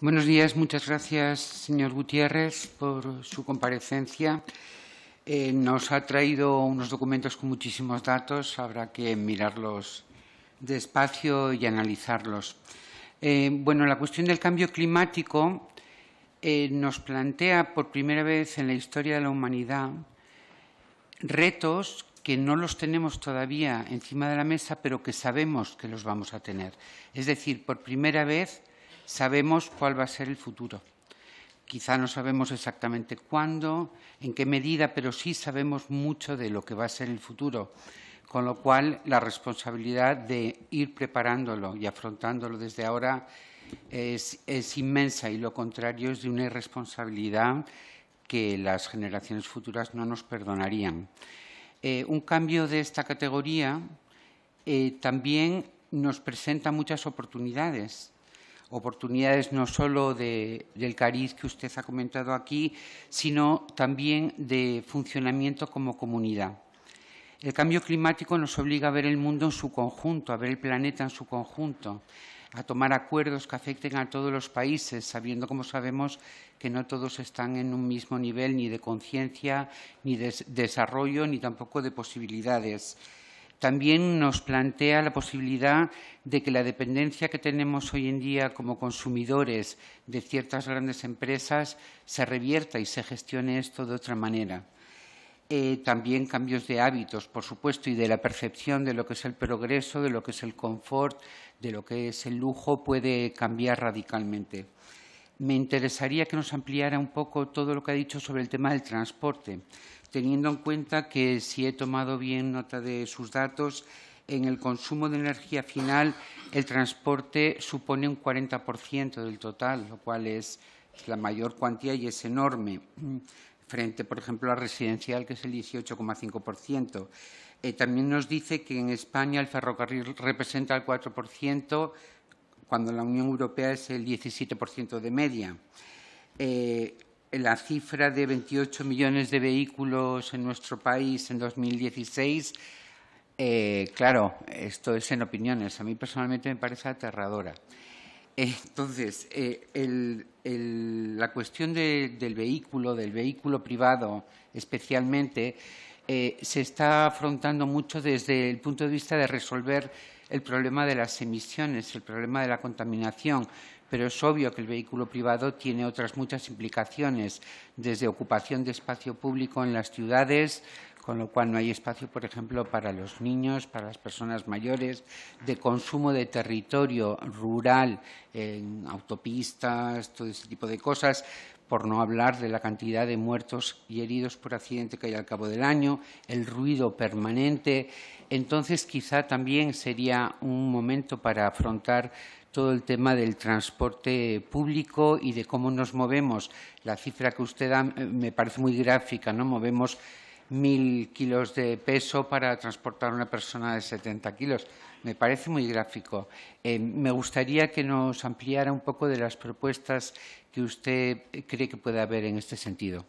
Buenos días, muchas gracias, señor Gutiérrez, por su comparecencia. Eh, nos ha traído unos documentos con muchísimos datos, habrá que mirarlos despacio y analizarlos. Eh, bueno, la cuestión del cambio climático eh, nos plantea por primera vez en la historia de la humanidad retos que no los tenemos todavía encima de la mesa, pero que sabemos que los vamos a tener. Es decir, por primera vez sabemos cuál va a ser el futuro. Quizá no sabemos exactamente cuándo, en qué medida, pero sí sabemos mucho de lo que va a ser el futuro, con lo cual la responsabilidad de ir preparándolo y afrontándolo desde ahora es, inmensa y lo contrario es de una irresponsabilidad que las generaciones futuras no nos perdonarían. Eh, un cambio de esta categoría eh, también nos presenta muchas oportunidades oportunidades no solo del cariz que usted ha comentado aquí, sino también de funcionamiento como comunidad. El cambio climático nos obliga a ver el mundo en su conjunto, a ver el planeta en su conjunto, a tomar acuerdos que afecten a todos los países, sabiendo, como sabemos, que no todos están en un mismo nivel ni de conciencia, ni de desarrollo, ni tampoco de posibilidades. También nos plantea la posibilidad de que la dependencia que tenemos hoy en día como consumidores de ciertas grandes empresas se revierta y se gestione esto de otra manera. Eh, también cambios de hábitos, por supuesto, y de la percepción de lo que es el progreso, de lo que es el confort, de lo que es el lujo, puede cambiar radicalmente me interesaría que nos ampliara un poco todo lo que ha dicho sobre el tema del transporte, teniendo en cuenta que, si he tomado bien nota de sus datos, en el consumo de energía final el transporte supone un 40% del total, lo cual es la mayor cuantía y es enorme, frente, por ejemplo, a residencial, que es el 18,5%. Eh, también nos dice que en España el ferrocarril representa el 4%, cuando la Unión Europea es el 17% de media. Eh, la cifra de 28 millones de vehículos en nuestro país en 2016, eh, claro, esto es en opiniones, a mí personalmente me parece aterradora. Entonces, eh, la cuestión del vehículo, del vehículo privado especialmente, se está afrontando mucho desde el punto de vista de resolver el problema de las emisiones, el problema de la contaminación, pero es obvio que el vehículo privado tiene otras muchas implicaciones, desde ocupación de espacio público en las ciudades, con lo cual no hay espacio, por ejemplo, para los niños, para las personas mayores, de consumo de territorio rural en autopistas, todo ese tipo de cosas, por no hablar de la cantidad de muertos y heridos por accidente que hay al cabo del año, el ruido permanente. Entonces, quizá también sería un momento para afrontar todo el tema del transporte público y de cómo nos movemos. La cifra que usted da eh, me parece muy gráfica, ¿no? Movemos mil kilos de peso para transportar una persona de 70 kilos. Me parece muy gráfico. Eh, me gustaría que nos ampliara un poco de las propuestas que usted cree que puede haber en este sentido.